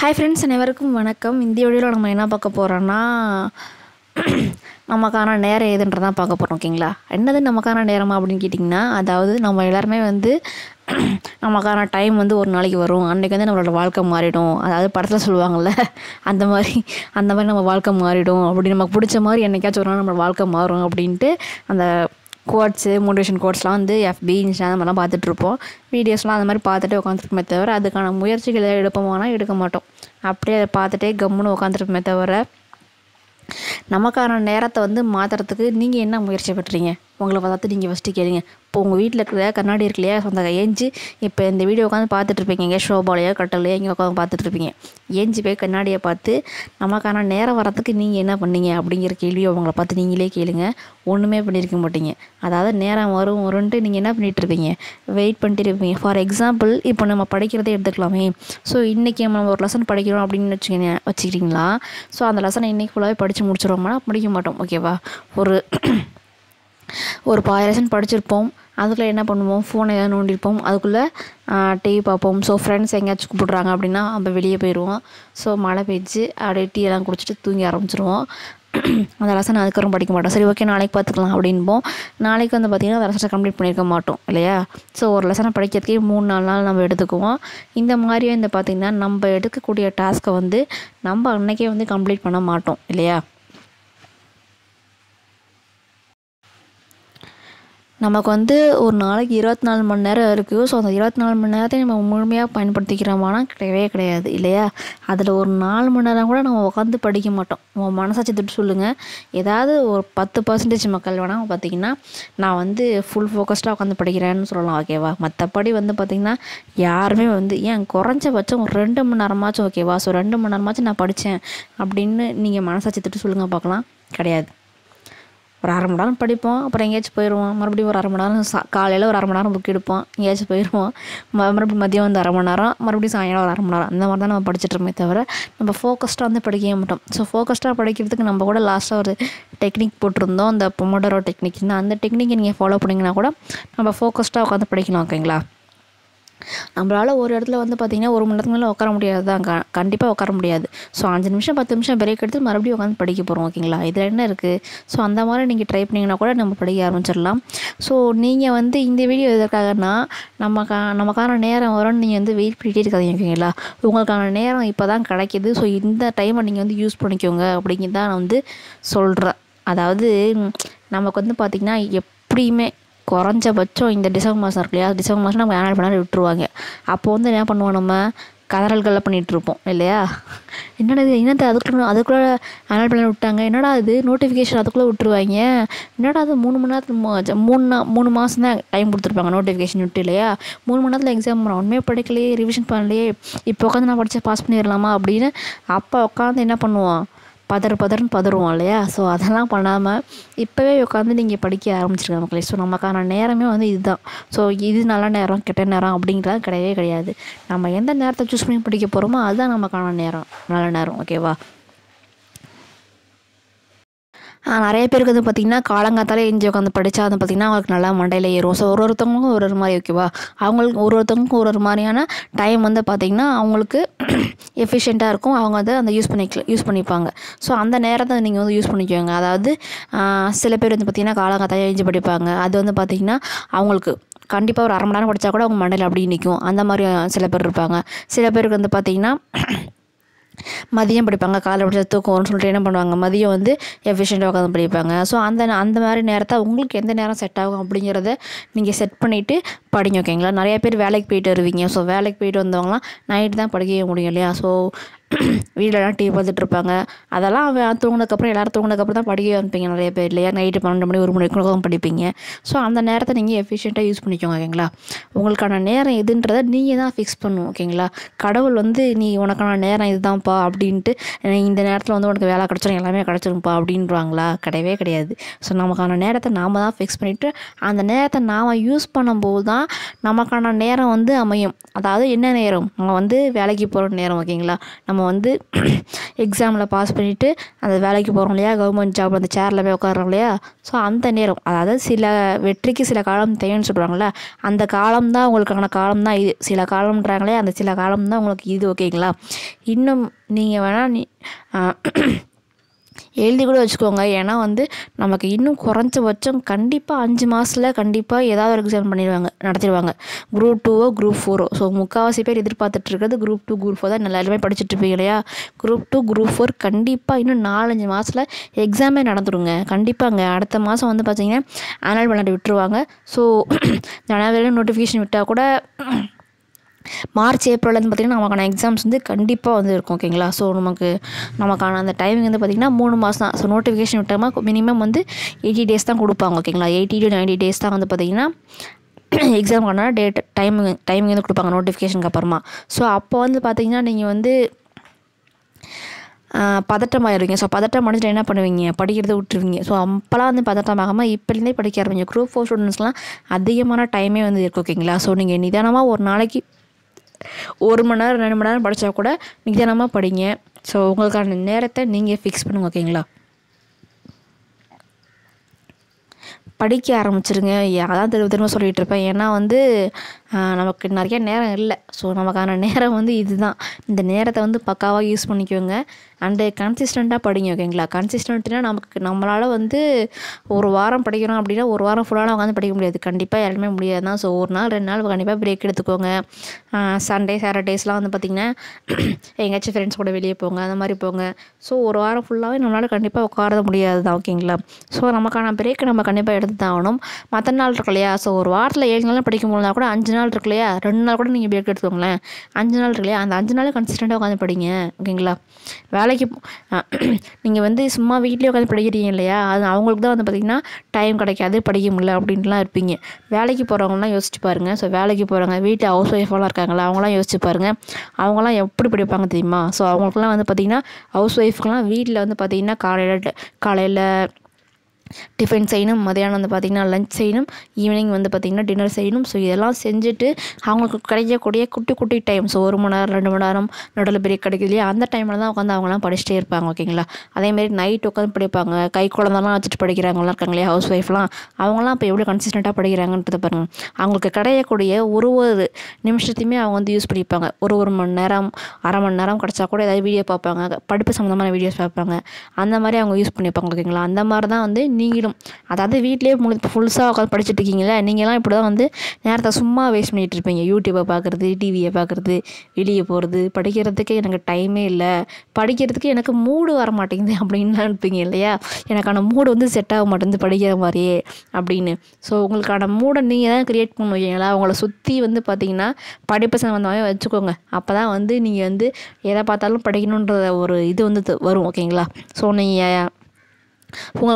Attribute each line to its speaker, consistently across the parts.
Speaker 1: hi friends அனைவருக்கும் வணக்கம் இந்திய வழியில் நம்ம என்ன பார்க்க போகிறோன்னா நமக்கான நேரம் எதுன்றதான் பார்க்க போகிறோம் ஓகேங்களா என்னது நமக்கான நேரமா அப்படின்னு கேட்டிங்கன்னா அதாவது நம்ம எல்லாருமே வந்து நமக்கான டைம் வந்து ஒரு நாளைக்கு வரும் அன்றைக்கி வந்து நம்மளோட வாழ்க்கை மாறிடும் அதாவது படத்தில் சொல்லுவாங்கள்ல அந்த மாதிரி அந்த மாதிரி நம்ம வாழ்க்கை மாறிடும் அப்படி நமக்கு பிடிச்ச மாதிரி என்றைக்காச்சும் ஒரு நாள் நம்மளோட வாழ்க்கை மாறும் அப்படின்ட்டு அந்த கோட்ஸு மோட்டிவேஷன் கோட்ஸ்லாம் வந்து எஃபி இன்ஸ்டா அந்த மாதிரிலாம் பார்த்துட்ருப்போம் வீடியோஸ்லாம் அந்த மாதிரி பார்த்துட்டு உட்காந்துருக்குமே தவிர அதுக்கான எதாவது எடுப்போமானா எடுக்க மாட்டோம் அப்படியே அதை பார்த்துட்டே கம்முன்னு உட்காந்துருக்குமே தவிர நமக்கான நேரத்தை வந்து மாற்றுறதுக்கு நீங்கள் என்ன முயற்சி பண்ணுறீங்க உங்களை பார்த்து நீங்கள் ஃபஸ்ட்டு கேளுங்க இப்போ உங்கள் வீட்டில் இருக்கிற கண்ணாடி இருக்கு இல்லையா சொந்த ஏஞ்சி இப்போ இந்த வீடியோ உட்காந்து பார்த்துட்ருப்பீங்க எங்கேயா ஷோபாலையோ கட்டலையோ எங்கே உட்காந்து பார்த்துட்ருப்பீங்க ஏஞ்சி போய் கண்ணாடியை பார்த்து நமக்கான நேரம் வரத்துக்கு நீங்கள் என்ன பண்ணீங்க அப்படிங்கிற கேள்வியை அவங்கள பார்த்து நீங்களே கேளுங்க ஒன்றுமே பண்ணியிருக்க மாட்டீங்க அதாவது நேரம் வரும் வரும்ன்ட்டு நீங்கள் என்ன பண்ணிகிட்ருப்பீங்க வெயிட் பண்ணிட்டு இருப்பீங்க ஃபார் எக்ஸாம்பிள் இப்போ நம்ம படிக்கிறதே எடுத்துக்கலாமே ஸோ இன்றைக்கி நம்ம ஒரு லெசன் படிக்கிறோம் அப்படின்னு வச்சுக்கோங்க வச்சுக்கிறீங்களா ஸோ அந்த லெசனை இன்றைக்கி ஃபுல்லாகவே படித்து முடிச்சிடுவோம்னா முடிக்க மாட்டோம் ஓகேவா ஒரு ஒரு பாதி படிச்சிருப்போம் அதுக்குள்ளே என்ன பண்ணுவோம் ஃபோனை ஏதாவது நோண்டிருப்போம் அதுக்குள்ளே டிவி பார்ப்போம் ஸோ ஃப்ரெண்ட்ஸ் எங்கேயாச்சும் கூப்பிட்றாங்க அப்படின்னா நம்ம வெளியே போயிடுவோம் ஸோ மழை பெய்ஞ்சு அப்படியே டீ எல்லாம் குடிச்சிட்டு தூங்கி ஆரம்பிச்சிருவோம் அந்த லெசன் அதுக்கப்புறம் படிக்க மாட்டோம் சரி ஓகே நாளைக்கு பார்த்துக்கலாம் அப்படின்போம் நாளைக்கு வந்து பார்த்திங்கன்னா அந்த லெசனை கம்ப்ளீட் பண்ணியிருக்க மாட்டோம் இல்லையா ஸோ ஒரு லெசனை படிக்கிறதுக்கே மூணு நாலு நாள் நம்ம எடுத்துக்குவோம் இந்த மாதிரியே இந்த பார்த்திங்கன்னா நம்ம எடுக்கக்கூடிய டாஸ்க்கை வந்து நம்ம அன்றைக்கே வந்து கம்ப்ளீட் பண்ண மாட்டோம் இல்லையா நமக்கு வந்து ஒரு நாளைக்கு இருபத்தி நாலு மணி நேரம் இருக்குது ஸோ அந்த இருபத்தி நாலு மணி நேரத்தை நம்ம முழுமையாக பயன்படுத்திக்கிறோமானா கிடையவே கிடையாது இல்லையா அதில் ஒரு நாலு மணி நேரம் கூட நம்ம உட்காந்து படிக்க மாட்டோம் உங்கள் மனசாட்சி திட்டு சொல்லுங்கள் ஏதாவது ஒரு பத்து பர்சன்டேஜ் மக்கள் வேணால் பார்த்திங்கன்னா நான் வந்து ஃபுல் ஃபோக்கஸ்டாக உட்காந்து படிக்கிறேன்னு சொல்லலாம் ஓகேவா மற்றபடி வந்து பார்த்திங்கன்னா யாருமே வந்து ஏன் குறைஞ்சபட்சம் ஒரு ரெண்டு மணி நேரமாச்சும் ஓகேவா ஸோ ரெண்டு மணி நேரமாச்சும் நான் படித்தேன் அப்படின்னு நீங்கள் மனசாட்சி திட்டு சொல்லுங்கள் பார்க்கலாம் கிடையாது ஒரு அரை மணி நேரம் படிப்போம் அப்புறம் எங்கேயாச்சும் போயிடுவோம் மறுபடியும் ஒரு அரை மணி நேரம் சா காலையில் ஒரு அரை மணி நேரம் புக் எடுப்போம் எங்கேயாச்சும் போயிடுவோம் மறுபடியும் மதியம் வந்து அரை மணி நேரம் மறுபடியும் சாயங்காலம் ஒரு அரை மணி நேரம் அந்த மாதிரி தான் நம்ம படிச்சுட்டுருமே தவிர நம்ம ஃபோக்கஸ்டாக வந்து படிக்கவே மாட்டோம் ஸோ ஃபோக்கஸ்டாக படிக்கிறதுக்கு நம்ம கூட லாஸ்ட்டாக ஒரு டெக்னிக் போட்டிருந்தோம் அந்த பொமோடரோ இருந்தால் அந்த டெக்னிக்கை நீங்கள் ஃபாலோ பண்ணிங்கன்னா கூட நம்ம ஃபோக்கஸ்டாக உட்காந்து படிக்கலாம் ஓகேங்களா நம்மளால் ஒரு இடத்துல வந்து பார்த்திங்கன்னா ஒரு மணி நேரத்துக்கு மேலே உட்கார முடியாது தான் க கண்டிப்பாக உட்கார முடியாது ஸோ அஞ்சு நிமிஷம் பத்து நிமிஷம் பிரேக் எடுத்து மறுபடியும் உட்காந்து படிக்க போகிறோம் ஓகேங்களா இதில் என்ன இருக்குது ஸோ அந்த மாதிரி நீங்கள் ட்ரை பண்ணிங்கன்னா கூட நம்ம படிக்க ஆரம்பிச்சிடலாம் ஸோ நீங்கள் வந்து இந்த வீடியோ எதற்காகனா கா நமக்கான நேரம் வரும்னு நீங்கள் வந்து வெயிட் பண்ணிகிட்டே இருக்காதீங்க ஓகேங்களா உங்களுக்கான நேரம் இப்போ தான் கிடைக்கிது ஸோ இந்த டைமை நீங்கள் வந்து யூஸ் பண்ணிக்கோங்க அப்படிங்கிறத நான் வந்து சொல்கிறேன் அதாவது நமக்கு வந்து பார்த்திங்கன்னா எப்படியுமே குறைஞ்சபட்சம் இந்த டிசம்பர் மாதம் இருக்கு இல்லையா டிசம்பர் மாதம் நம்ம ஏனால் பண்ணாலும் விட்டுருவாங்க அப்போது வந்து என்ன பண்ணுவோம் நம்ம கதறல்களை பண்ணிகிட்ருப்போம் இல்லையா என்னடா இது என்னது அதுக்குள்ளே அதுக்குள்ளே ஆனால் பிளான் விட்டாங்க என்னடா இது நோட்டிஃபிகேஷன் அதுக்குள்ளே விட்டுருவாங்க என்னடா அது மூணு மணி நேரத்தில் மூணு மூணு மாதம் தான் டைம் கொடுத்துருப்பாங்க நோட்டிஃபிகேஷன் விட்டு இல்லையா மூணு மணி நேரத்தில் எக்ஸாம் உண்மையாக படிக்கலையே ரிவிஷன் பண்ணலையே இப்போ உட்காந்து நான் படித்தா பாஸ் பண்ணிடலாமா அப்படின்னு அப்போ உட்காந்து என்ன பண்ணுவோம் பதறு பதறுன்னு பதறுவோம் இல்லையா ஸோ அதெல்லாம் பண்ணாமல் இப்போவே உட்காந்து நீங்கள் படிக்க ஆரம்பிச்சிருங்க மக்களே ஸோ நமக்கான நேரமே வந்து இதுதான் ஸோ இது நல்ல நேரம் கெட்ட நேரம் அப்படிங்கிறது கிடையவே கிடையாது நம்ம எந்த நேரத்தை சூஸ் பண்ணி படிக்க போகிறோமோ அதுதான் நமக்கான நேரம் நல்ல நேரம் ஓகேவா நிறைய பேருக்கு வந்து பார்த்திங்கன்னா காலங்காத்தாலே எஞ்சி உட்காந்து படித்தா வந்து பார்த்திங்கன்னா அவங்களுக்கு நல்லா மண்டையில் ஏறும் ஸோ ஒரு ஒருத்தவங்களுக்கும் ஒரு ஒரு மாதிரி ஓகேவா அவங்களுக்கு ஒரு ஒருத்தவங்களுக்கும் ஒரு ஒரு மாதிரியான டைம் வந்து பார்த்திங்கன்னா அவங்களுக்கு எஃபிஷியண்ட்டாக இருக்கும் அவங்க வந்து அந்த யூஸ் பண்ணிக்கல யூஸ் பண்ணிப்பாங்க ஸோ அந்த நேரத்தை நீங்கள் வந்து யூஸ் பண்ணிக்குவாங்க அதாவது சில பேர் வந்து பார்த்திங்கன்னா காலங்காத்தாலே எஞ்சி படிப்பாங்க அது வந்து பார்த்திங்கன்னா அவங்களுக்கு கண்டிப்பாக ஒரு அரை மணி நேரம் படித்தா கூட அவங்க மண்டையில் அப்படி நிற்கும் அந்த மாதிரி சில பேர் இருப்பாங்க சில பேருக்கு வந்து பார்த்திங்கன்னா மதியம் படிப்பாங்க காலை படித்தா தூக்கம்னு சொல்லிட்டு என்ன பண்ணுவாங்க மதியம் வந்து எஃபிஷியண்டாக உட்காந்து படிப்பாங்க ஸோ அந்த அந்த மாதிரி நேரத்தை உங்களுக்கு எந்த நேரம் செட் ஆகும் அப்படிங்கிறத நீங்கள் செட் பண்ணிவிட்டு படிங்க ஓகேங்களா நிறைய பேர் வேலைக்கு போயிட்டு வருவீங்க ஸோ வேலைக்கு போயிட்டு வந்தவங்களாம் நைட்டு தான் படிக்கவே முடியும் இல்லையா ஸோ வீட்டிலலாம் டிவி பார்த்துட்ருப்பாங்க அதெல்லாம் அவன் தூங்கினதுக்கப்புறம் எல்லோரும் தூங்கினதுக்கப்புறம் தான் படிக்க வந்துப்பீங்க நிறைய பேர் இல்லையா நைட்டு பன்னெண்டு மணி ஒரு மணிக்கு மணிக்குள்ள படிப்பீங்க ஸோ அந்த நேரத்தை நீங்கள் எஃபிஷியண்ட்டாக யூஸ் பண்ணிக்கோங்க ஓகேங்களா உங்களுக்கான நேரம் எதுன்றதை நீங்கள் தான் ஃபிக்ஸ் பண்ணுவோம் ஓகேங்களா கடவுள் வந்து நீ உனக்கான நேரம் இதுதான்ப்பா அப்படின்ட்டு இந்த நேரத்தில் வந்து உனக்கு வேலை கிடச்சிரும் எல்லாமே கிடச்சிரும்ப்பா அப்படின்றாங்களா கிடையவே கிடையாது ஸோ நமக்கான நேரத்தை நாம் தான் ஃபிக்ஸ் பண்ணிவிட்டு அந்த நேரத்தை நாம் யூஸ் பண்ணும்போது தான் நமக்கான நேரம் வந்து அமையும் அதாவது என்ன நேரம் நம்ம வந்து வேலைக்கு போகிற நேரம் ஓகேங்களா நம்ம நம்ம வந்து எக்ஸாமில் பாஸ் பண்ணிவிட்டு அந்த வேலைக்கு போகிறோம் இல்லையா கவர்மெண்ட் ஜாப் அந்த சேரில் போய் உட்காரோம் இல்லையா ஸோ அந்த நேரம் அதாவது சில வெற்றிக்கு சில காலம் தேவைன்னு சொல்கிறாங்கள அந்த காலம் தான் உங்களுக்கான காலம் தான் இது சில காலம்ன்றாங்களே அந்த சில காலம் தான் உங்களுக்கு இது ஓகேங்களா இன்னும் நீங்கள் வேணால் நீ எழுதி கூட வச்சுக்கோங்க ஏன்னா வந்து நமக்கு இன்னும் குறைஞ்சபட்சம் கண்டிப்பாக அஞ்சு மாதத்தில் கண்டிப்பாக ஏதாவது ஒரு எக்ஸாம் பண்ணிடுவாங்க நடத்திடுவாங்க குரூப் டூவோ குரூப் ஃபோரோ ஸோ முக்கால்வாசி பேர் எதிர்பார்த்துட்டு இருக்கிறது குரூப் டூ குரூப் ஃபோர் தான் எல்லாருமே படிச்சுட்டு இருப்பீங்க இல்லையா குரூப் டூ குரூப் ஃபோர் கண்டிப்பாக இன்னும் நாலஞ்சு மாதத்தில் எக்ஸாமே நடந்துடுங்க கண்டிப்பாங்க அடுத்த மாதம் வந்து பார்த்தீங்கன்னா ஆனுவல் விளையாட்டு விட்டுருவாங்க ஸோ ஜனவரியில் நோட்டிஃபிகேஷன் விட்டால் கூட மார்ச் வந்து பார்த்திங்கன்னா நமக்கான எக்ஸாம்ஸ் வந்து கண்டிப்பாக வந்து இருக்கும் ஓகேங்களா ஸோ நமக்கு நமக்கான அந்த டைமிங் வந்து பார்த்திங்கன்னா மூணு மாதம் தான் ஸோ நோட்டிஃபிகேஷன் விட்டோம்னா மினிமம் வந்து எயிட்டி டேஸ் தான் கொடுப்பாங்க ஓகேங்களா எயிட்டி டு நைன்டி டேஸ் தான் வந்து பார்த்திங்கன்னா எக்ஸாமுக்கான டேட் டைமிங் டைமிங் வந்து கொடுப்பாங்க நோட்டிஃபிகேஷனுக்கு அப்புறமா ஸோ அப்போ வந்து பார்த்திங்கன்னா நீங்கள் வந்து பதட்டம் ஆயிருவீங்க ஸோ பதட்டம் அடைஞ்சிட்டு என்ன பண்ணுவீங்க படிக்கிறத விட்டுருவீங்க ஸோ அப்போலாம் வந்து பதட்டமாகாமல் இப்போலேருந்தே படிக்க ஆரம்பிங்க குரூப் ஃபோர் ஸ்டூடெண்ட்ஸ்லாம் அதிகமான டைமே வந்து இருக்கு ஓகேங்களா ஸோ நீங்கள் நிதானமாக ஒரு நாளைக்கு ஒரு மணி நேரம் ரெண்டு மணி நேரம் படித்தா கூட நிதானமாக படிங்க ஸோ உங்களுக்கான நேரத்தை நீங்கள் ஃபிக்ஸ் பண்ணுங்க ஓகேங்களா படிக்க ஆரம்பிச்சிருங்க அதான் திரும்ப திரும்ப சொல்லிகிட்டு இருப்பேன் ஏன்னா வந்து நமக்கு நிறைய நேரம் இல்லை ஸோ நமக்கான நேரம் வந்து இதுதான் இந்த நேரத்தை வந்து பக்காவாக யூஸ் பண்ணிக்கோங்க அண்டு கன்சிஸ்டண்ட்டாக படிங்க ஓகேங்களா கன்சிஸ்டண்ட்னா நமக்கு நம்மளால் வந்து ஒரு வாரம் படிக்கிறோம் அப்படின்னா ஒரு வாரம் ஃபுல்லாக உட்காந்து படிக்க முடியாது கண்டிப்பாக யாருமே முடியாது தான் ஸோ ஒரு நாள் ரெண்டு நாள் கண்டிப்பாக பிரேக் எடுத்துக்கோங்க சண்டே சாட்டர்டேஸ்லாம் வந்து பார்த்திங்கன்னா எங்கேயாச்சும் ஃப்ரெண்ட்ஸ் கூட வெளியே போங்க அந்த மாதிரி போங்க ஸோ ஒரு வாரம் ஃபுல்லாகவே நம்மளால் கண்டிப்பாக உட்கார முடியாது தான் ஓகேங்களா ஸோ நமக்கான பிரேக் நம்ம கண்டிப்பாக எடுத்து தான் ஆகணும் மற்ற நாள் இருக்கு இல்லையா ஸோ ஒரு வாரத்தில் ஏழு நாள் படிக்க முடியலனா கூட அஞ்சு நாள் நாள் இருக்கு இல்லையா ரெண்டு நாள் கூட நீங்கள் பிரேக் எடுத்துக்கோங்களேன் அஞ்சு நாள் இருக்கு இல்லையா அந்த அஞ்சு நாள் கன்சிஸ்டண்ட்டாக உட்காந்து படிங்க ஓகேங்களா வேலைக்கு நீங்கள் வந்து சும்மா வீட்லேயே உட்காந்து படிக்கிறீங்க இல்லையா அது அவங்களுக்கு தான் வந்து பார்த்திங்கன்னா டைம் கிடைக்காது படிக்க முடியல அப்படின்ட்டுலாம் இருப்பீங்க வேலைக்கு போகிறவங்களாம் யோசிச்சு பாருங்கள் ஸோ வேலைக்கு போகிறவங்க வீட்டில் ஹவுஸ் ஒய்ஃபெல்லாம் இருக்காங்களா அவங்களாம் யோசிச்சு பாருங்கள் அவங்களாம் எப்படி படிப்பாங்க தெரியுமா ஸோ அவங்களுக்குலாம் வந்து பார்த்திங்கன்னா ஹவுஸ் ஒய்ஃப்க்குலாம் வீட்டில் வந்து பார்த்திங்கன்னா காலையில் காலையில் டிஃபன் செய்யணும் மதியானம் வந்து பார்த்திங்கன்னா லஞ்ச் செய்யணும் ஈவினிங் வந்து பார்த்திங்கன்னா டின்னர் செய்யணும் ஸோ இதெல்லாம் செஞ்சுட்டு அவங்களுக்கு கிடைக்கக்கூடிய குட்டி குட்டி டைம் ஸோ ஒரு மணி நேரம் ரெண்டு மணி நேரம் நடுவில் பெரிய கிடைக்குது இல்லையா அந்த டைமில் தான் உட்காந்து அவங்களாம் படிச்சுட்டே இருப்பாங்க ஓகேங்களா அதேமாரி நைட் உட்காந்து படிப்பாங்க கை குழந்தெல்லாம் வச்சுட்டு படிக்கிறாங்களாம் இருக்காங்க இல்லையா ஹவுஸ் ஒய்ஃப்லாம் அவங்களாம் இப்போ எவ்வளோ கன்சிஸ்டண்ட்டாக படிக்கிறாங்கன்றது பாருங்கள் அவங்களுக்கு கிடையக்கூடிய ஒரு ஒரு நிமிஷத்தையுமே அவங்க வந்து யூஸ் பண்ணிப்பாங்க ஒரு ஒரு மணி நேரம் அரை மணி நேரம் கிடச்சா கூட ஏதாவது வீடியோ பார்ப்பாங்க படிப்பு சம்மந்தமான வீடியோஸ் பார்ப்பாங்க அந்த மாதிரி அவங்க யூஸ் பண்ணிப்பாங்க ஓகேங்களா அந்த மாதிரி தான் வந்து நீங்களும் அதாவது வீட்டிலே ஃபுல்ஸாக உட்காந்து படிச்சுட்டு இருக்கீங்களா நீங்களாம் இப்படி தான் வந்து நேரத்தை சும்மா வேஸ்ட் பண்ணிகிட்டு இருப்பீங்க யூடியூப்பை பார்க்குறது டிவியை பார்க்குறது வெளியே போகிறது படிக்கிறதுக்கே எனக்கு டைமே இல்லை படிக்கிறதுக்கு எனக்கு மூடு வர மாட்டேங்குது அப்படின்லாம் இருப்பீங்க இல்லையா எனக்கான மூடு வந்து செட் ஆக மாட்டேங்குது படிக்கிற மாதிரியே அப்படின்னு ஸோ உங்களுக்கான மூடை நீங்கள் தான் க்ரியேட் பண்ணுவீங்களா உங்களை சுற்றி வந்து பார்த்தீங்கன்னா படிப்பு சம்மந்தமாகவே வச்சுக்கோங்க அப்போ தான் வந்து நீங்கள் வந்து எதை பார்த்தாலும் படிக்கணுன்ற ஒரு இது வந்து வரும் ஓகேங்களா ஸோ நீங்கள்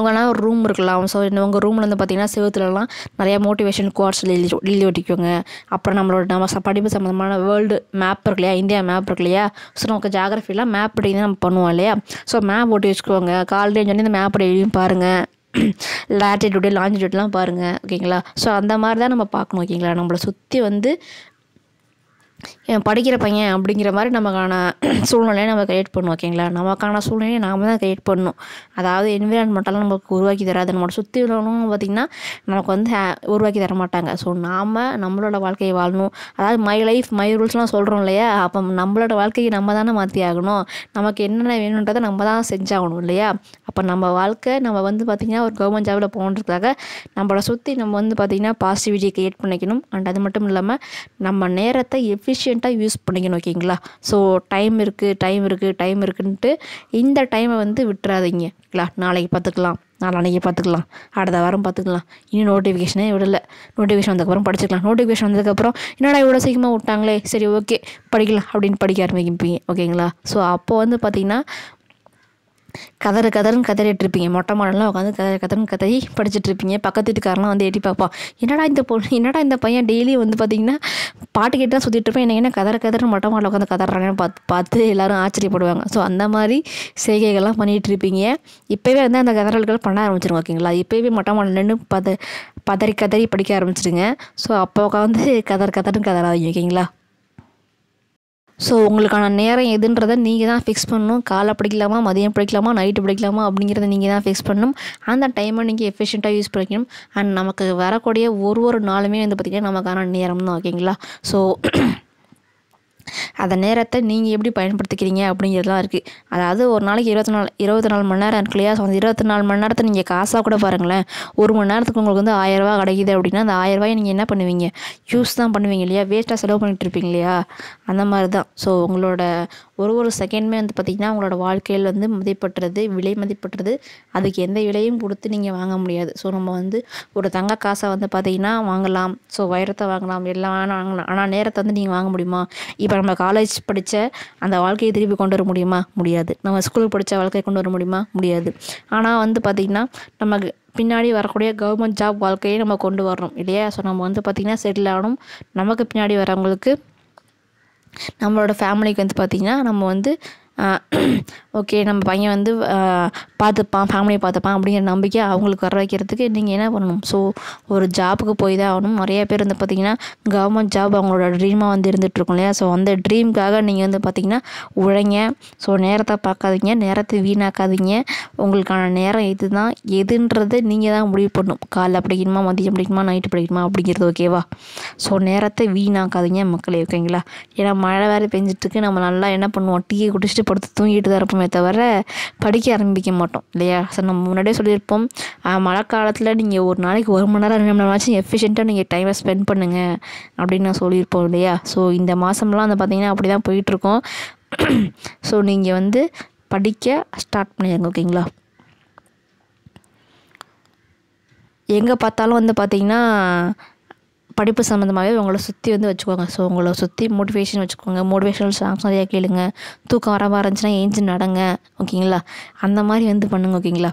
Speaker 1: வேணால் ஒரு ரூம் இருக்கலாம் ஸோ இந்த உங்கள் ரூமில் வந்து பார்த்திங்கன்னா சிவத்துலலாம் நிறையா மோட்டிவேஷன் கோர்ஸ் எழுதி எழுதி ஒட்டிக்கோங்க அப்புறம் நம்மளோட நம்ம படிப்பு சம்மந்தமான வேர்ல்டு மேப் இருக்கு இல்லையா இந்தியா மேப் இருக்கு இல்லையா ஸோ நமக்கு ஜாகிரஃபிலாம் மேப் எடுத்து நம்ம பண்ணுவோம் இல்லையா ஸோ மேப் ஓட்டி வச்சுக்கோங்க காலையில் சொல்லி இந்த மேப் எழுதியும் பாருங்கள் லேட்டிடியூடு லாஞ்சிடியூட்லாம் பாருங்கள் ஓகேங்களா ஸோ அந்த மாதிரி தான் நம்ம பார்க்கணும் ஓகேங்களா நம்மளை சுற்றி வந்து படிக்கிற பையன் அப்படிங்கிற மாதிரி நமக்கான சூழ்நிலையை நம்ம க்ரியேட் பண்ணுவோம் ஓகேங்களா நமக்கான சூழ்நிலையை நாம் தான் க்ரியேட் பண்ணணும் அதாவது என்விரான்மெண்ட்டெல்லாம் நமக்கு உருவாக்கி தராது நம்மளோட சுற்றி உள்ளவங்களும் பார்த்திங்கன்னா நமக்கு வந்து உருவாக்கி தர மாட்டாங்க ஸோ நாம் நம்மளோட வாழ்க்கையை வாழணும் அதாவது மை லைஃப் மை ரூல்ஸ்லாம் சொல்கிறோம் இல்லையா அப்போ நம்மளோட வாழ்க்கையை நம்ம தானே மாற்றி ஆகணும் நமக்கு என்னென்ன வேணுன்றதை நம்ம தான் செஞ்சாகணும் இல்லையா அப்போ நம்ம வாழ்க்கை நம்ம வந்து பார்த்திங்கன்னா ஒரு கவர்மெண்ட் ஜாபில் போகணுன்றதுக்காக நம்மளை சுற்றி நம்ம வந்து பார்த்திங்கன்னா பாசிட்டிவிட்டியை க்ரியேட் பண்ணிக்கணும் அண்ட் அது மட்டும் இல்லாமல் நம்ம நேரத்தை எப் எஃபிஷியண்ட்டாக யூஸ் பண்ணிக்கணும் ஓகேங்களா ஸோ டைம் இருக்குது டைம் இருக்குது டைம் இருக்குன்ட்டு இந்த டைமை வந்து விட்டுறாதீங்க ஓகேங்களா நாளைக்கு பார்த்துக்கலாம் நாளைக்கு பார்த்துக்கலாம் அடுத்த வாரம் பார்த்துக்கலாம் இன்னும் நோட்டிஃபிகேஷனே விடலை நோட்டிஃபிகேஷன் வந்ததுக்கப்புறம் படிச்சுக்கலாம் நோட்டிஃபிகேஷன் வந்ததுக்கப்புறம் என்னடா இவ்வளோ சீக்கிரமாக விட்டாங்களே சரி ஓகே படிக்கலாம் அப்படின்னு படிக்க ஆரம்பிக்கிப்பீங்க ஓகேங்களா ஸோ அப்போ வந்து பார்த்திங்கன்னா கதறு கதறுன்னு கதறிட்டு இருப்பீங்க மொட்டை மாடலாம் உட்காந்து கதற கதறுன்னு கதறி படிச்சுட்டு இருப்பீங்க பக்கத்து வீட்டுக்காரலாம் வந்து எட்டி பார்ப்பான் என்னடா இந்த பொண்ணு என்னடா இந்த பையன் டெய்லி வந்து பார்த்தீங்கன்னா பாட்டு கேட்டு தான் சுற்றிட்டு இருப்பேன் என்ன கதற கதறுன்னு மொட்டை மாடல உட்காந்து கதறாங்கன்னு பார்த்து பார்த்து எல்லோரும் ஆச்சரியப்படுவாங்க ஸோ அந்த மாதிரி செய்கைகள்லாம் பண்ணிகிட்டு இருப்பீங்க இப்போவே வந்து அந்த கதறல்கள் பண்ண ஆரம்பிச்சிருங்க ஓகேங்களா இப்போவே மொட்டை மாடல் நின்று பத பதறி கதறி படிக்க ஆரம்பிச்சிடுங்க ஸோ அப்போ உட்காந்து கதர் கதர்னு கதறாதீங்க ஓகேங்களா ஸோ உங்களுக்கான நேரம் எதுன்றதை நீங்கள் தான் ஃபிக்ஸ் பண்ணணும் காலை படிக்கலாமா மதியம் படிக்கலாமா நைட்டு படிக்கலாமா அப்படிங்கிறத நீங்கள் தான் ஃபிக்ஸ் பண்ணணும் அந்த டைமை நீங்கள் எஃபிஷியண்ட்டாக யூஸ் பண்ணிக்கணும் அண்ட் நமக்கு வரக்கூடிய ஒரு ஒரு நாளுமே வந்து பார்த்திங்கன்னா நமக்கான நேரம் தான் ஓகேங்களா ஸோ அந்த நேரத்தை நீங்கள் எப்படி பயன்படுத்திக்கிறீங்க அப்படிங்கிறதுலாம் இருக்குது அதாவது ஒரு நாளைக்கு இருபத்தி நாலு இருபத்தி நாலு மணி நேரம் இருக்கு இல்லையா ஸோ அந்த இருபத்தி நாலு மணி நேரத்தை நீங்கள் காசாக கூட பாருங்களேன் ஒரு மணி நேரத்துக்கு உங்களுக்கு வந்து ஆயரூவா கிடைக்குது அப்படின்னா அந்த ஆயரூவாயை நீங்கள் என்ன பண்ணுவீங்க யூஸ் தான் பண்ணுவீங்க இல்லையா வேஸ்ட்டாக செலவு பண்ணிகிட்டு இருப்பீங்க இல்லையா அந்த மாதிரி தான் ஸோ உங்களோட ஒரு ஒரு செகண்ட்மே வந்து பார்த்திங்கன்னா உங்களோட வாழ்க்கையில் வந்து மதிப்பட்டுறது விலை மதிப்பட்டுறது அதுக்கு எந்த விலையும் கொடுத்து நீங்கள் வாங்க முடியாது ஸோ நம்ம வந்து ஒரு தங்க காசை வந்து பார்த்திங்கன்னா வாங்கலாம் ஸோ வைரத்தை வாங்கலாம் எல்லாம் வாங்கலாம் ஆனால் நேரத்தை வந்து நீங்கள் வாங்க முடியுமா இப்போ நம்ம காலேஜ் படித்த அந்த வாழ்க்கையை திருப்பி கொண்டு வர முடியுமா முடியாது நம்ம ஸ்கூலுக்கு படித்த வாழ்க்கையை கொண்டு வர முடியுமா முடியாது ஆனால் வந்து பார்த்திங்கன்னா நம்ம பின்னாடி வரக்கூடிய கவர்மெண்ட் ஜாப் வாழ்க்கையை நம்ம கொண்டு வரணும் இல்லையா ஸோ நம்ம வந்து பார்த்திங்கன்னா செட்டில் ஆகணும் நமக்கு பின்னாடி வரவங்களுக்கு நம்மளோட ஃபேமிலிக்கு வந்து பார்த்திங்கன்னா நம்ம வந்து ஓகே நம்ம பையன் வந்து பார்த்துப்பான் ஃபேமிலியை பார்த்துப்பான் அப்படிங்கிற நம்பிக்கை அவங்களுக்கு வர வைக்கிறதுக்கு நீங்கள் என்ன பண்ணணும் ஸோ ஒரு ஜாபுக்கு போய் தான் ஆகணும் நிறைய பேர் வந்து பார்த்திங்கன்னா கவர்மெண்ட் ஜாப் அவங்களோட ட்ரீமாக வந்து இருந்துகிட்ருக்கோம் இல்லையா ஸோ அந்த ட்ரீமுக்காக நீங்கள் வந்து பார்த்திங்கன்னா உழைங்க ஸோ நேரத்தை பார்க்காதீங்க நேரத்தை வீணாக்காதீங்க உங்களுக்கான நேரம் இது தான் எதுன்றதை நீங்கள் தான் முடிவு பண்ணணும் காலைல படிக்கணுமா மதியம் படிக்கணுமா நைட்டு படிக்கணுமா அப்படிங்கிறது ஓகேவா ஸோ நேரத்தை வீணாக்காதீங்க மக்களே ஓகேங்களா ஏன்னா மழை வேறு பெஞ்சிட்ருக்கு நம்ம நல்லா என்ன பண்ணுவோம் டீயை குடிச்சிட்டு படுத்து தூங்கிட்டு தான் இருப்போமே தவிர படிக்க ஆரம்பிக்க மாட்டோம் இல்லையா சார் நம்ம முன்னாடியே சொல்லியிருப்போம் மழை காலத்தில் நீங்கள் ஒரு நாளைக்கு ஒரு மணி நேரம் ரெண்டு மணி நேரமாச்சும் எஃபிஷியண்ட்டாக நீங்கள் டைமை ஸ்பெண்ட் பண்ணுங்கள் அப்படின்னு நான் சொல்லியிருப்போம் இல்லையா ஸோ இந்த மாதம்லாம் வந்து பார்த்திங்கன்னா அப்படி தான் போயிட்டுருக்கோம் ஸோ நீங்கள் வந்து படிக்க ஸ்டார்ட் பண்ணிடுங்க ஓகேங்களா எங்கே பார்த்தாலும் வந்து பார்த்திங்கன்னா படிப்பு சம்மந்தமாகவே உங்களை சுற்றி வந்து வச்சுக்கோங்க ஸோ உங்களை சுற்றி மோட்டிவேஷன் வச்சுக்கோங்க மோட்டிவேஷனல் சாங்ஸ் நிறையா கேளுங்க தூக்கம் வர இருந்துச்சுன்னா ஏஞ்சி நடங்க ஓகேங்களா அந்த மாதிரி வந்து பண்ணுங்க ஓகேங்களா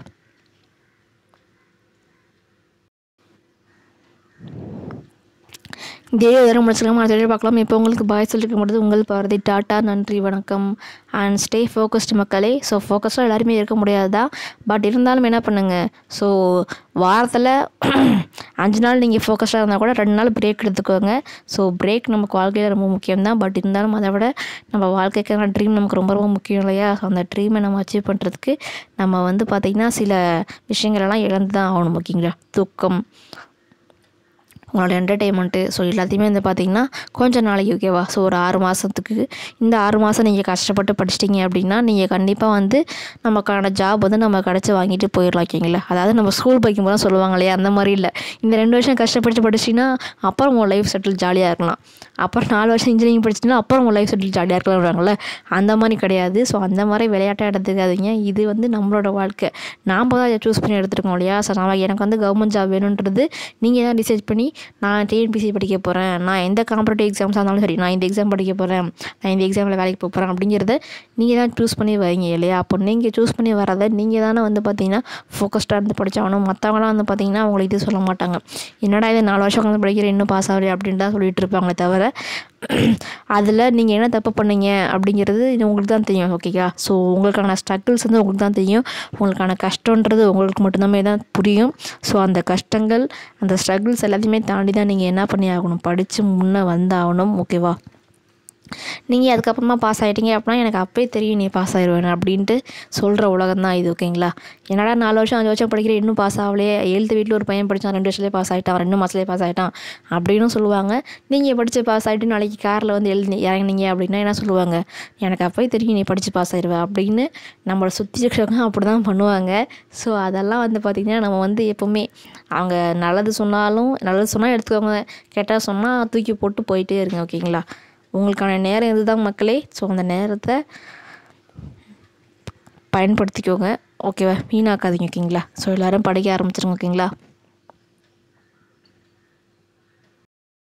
Speaker 1: இதே எதிரும் முடிச்சுக்கலாம் அடுத்த பார்க்கலாம் இப்போ உங்களுக்கு பாய் சொல்லிருக்க முடியாது உங்கள் பாரதி டாட்டா நன்றி வணக்கம் அண்ட் ஸ்டே ஃபோக்கஸ்டு மக்களே ஸோ ஃபோக்கஸ்டாக எல்லாருமே இருக்க முடியாது தான் பட் இருந்தாலும் என்ன பண்ணுங்கள் ஸோ வாரத்தில் அஞ்சு நாள் நீங்கள் ஃபோக்கஸ்டாக இருந்தால் கூட ரெண்டு நாள் பிரேக் எடுத்துக்கோங்க ஸோ பிரேக் நமக்கு வாழ்க்கையில் ரொம்ப முக்கியம் தான் பட் இருந்தாலும் அதை விட நம்ம வாழ்க்கைக்கான ட்ரீம் நமக்கு ரொம்ப ரொம்ப முக்கியம் இல்லையா ஸோ அந்த ட்ரீமை நம்ம அச்சீவ் பண்ணுறதுக்கு நம்ம வந்து பார்த்திங்கன்னா சில விஷயங்களெல்லாம் இழந்து தான் ஆகணும் ஓகேங்களா தூக்கம் உங்களோட என்டர்டெயின்மெண்ட்டு ஸோ எல்லாத்தையுமே வந்து பார்த்திங்கன்னா கொஞ்சம் நாளைக்கு ஓகேவா ஸோ ஒரு ஆறு மாதத்துக்கு இந்த ஆறு மாதம் நீங்கள் கஷ்டப்பட்டு படிச்சிட்டிங்க அப்படின்னா நீங்கள் கண்டிப்பாக வந்து நமக்கான ஜாப் வந்து நம்ம கிடச்சி வாங்கிட்டு போயிடலாம் ஓகேங்களா அதாவது நம்ம ஸ்கூல் படிக்கும்போது சொல்லுவாங்க இல்லையா அந்த மாதிரி இல்லை இந்த ரெண்டு வருஷம் கஷ்டப்பட்டு படிச்சிங்கன்னா அப்புறம் உங்கள் லைஃப் செட்டில் ஜாலியாக இருக்கலாம் அப்புறம் நாலு வருஷம் இன்ஜினியரிங் படிச்சிட்டிங்கன்னா அப்புறம் உங்கள் லைஃப் செட்டில் ஜாலியாக இருக்கலாம்ல அந்த மாதிரி கிடையாது ஸோ அந்த மாதிரி விளையாட்டாக எடுத்துக்காதீங்க இது வந்து நம்மளோட வாழ்க்கை நாம் தான் சூஸ் பண்ணி எடுத்துருக்கோம் இல்லையா ஸோ நம்ம எனக்கு வந்து கவர்மெண்ட் ஜாப் வேணுன்றது நீங்கள் தான் டிசைட் பண்ணி நான் டிஎன்பிசி படிக்க போகிறேன் நான் எந்த காம்படிட்டிவ் எக்ஸாம்ஸாக இருந்தாலும் சரி நான் இந்த எக்ஸாம் படிக்க போகிறேன் நான் இந்த எக்ஸாமில் வேலைக்கு போகிறேன் அப்படிங்கிறத நீங்கள் தான் சூஸ் பண்ணி வரீங்க இல்லையா அப்போ நீங்கள் சூஸ் பண்ணி வரதை நீங்கள் தானே வந்து பார்த்தீங்கன்னா ஃபோக்கஸ்டாக இருந்து படித்தவனும் மற்றவங்களாம் வந்து பார்த்தீங்கன்னா அவங்களுக்கு இது சொல்ல மாட்டாங்க என்னடா இது நாலு வருஷம் உட்காந்து படிக்கிற இன்னும் பாஸ் ஆகலையே அப்படின்னு தான் சொல்லிட்டு இருப்பாங்களே தவிர அதில் நீங்கள் என்ன தப்பு பண்ணீங்க அப்படிங்கிறது இது உங்களுக்கு தான் தெரியும் ஓகேக்கா ஸோ உங்களுக்கான ஸ்ட்ரகிள்ஸ் வந்து உங்களுக்கு தான் தெரியும் உங்களுக்கான கஷ்டன்றது உங்களுக்கு மட்டும்தான் தான் புரியும் ஸோ அந்த கஷ்டங்கள் அந்த ஸ்ட்ரகிள்ஸ் எல்லாத்தையுமே தாண்டி தான் நீங்கள் என்ன பண்ணி ஆகணும் படித்து முன்னே வந்தாகணும் ஓகேவா நீங்கள் அதுக்கப்புறமா பாஸ் ஆகிட்டீங்க அப்படின்னா எனக்கு அப்பே தெரியும் நீ பாஸ் ஆயிடுவேன் அப்படின்ட்டு சொல்கிற உலகம் தான் இது ஓகேங்களா என்னடா நாலு வருஷம் அஞ்சு வருஷம் படிக்கிற இன்னும் பாஸ் ஆகலையே எழுத்து வீட்டில் ஒரு பையன் படித்தான் ரெண்டு வருஷத்துலேயே பாஸ் ஆகிட்டான் ரெண்டு மாதத்துலேயே பாஸ் ஆகிட்டான் அப்படின்னு சொல்லுவாங்க நீங்கள் படித்து பாஸ் ஆகிட்டு நாளைக்கு காரில் வந்து எழுதி இறங்கினீங்க அப்படின்னா என்ன சொல்லுவாங்க எனக்கு அப்போயே தெரியும் நீ படித்து பாஸ் ஆயிடுவேன் அப்படின்னு நம்மளை சுற்றி இருக்கிறவங்க அப்படி தான் பண்ணுவாங்க ஸோ அதெல்லாம் வந்து பார்த்திங்கன்னா நம்ம வந்து எப்போவுமே அவங்க நல்லது சொன்னாலும் நல்லது சொன்னால் எடுத்துக்கோங்க கெட்டால் சொன்னால் தூக்கி போட்டு போயிட்டே இருங்க ஓகேங்களா உங்களுக்கான நேரம் இதுதான் மக்களே ஸோ அந்த நேரத்தை பயன்படுத்திக்கோங்க ஓகேவா வீணாக்காதீங்க ஓகேங்களா ஸோ எல்லோரும் படிக்க ஆரம்பிச்சிருங்க ஓகேங்களா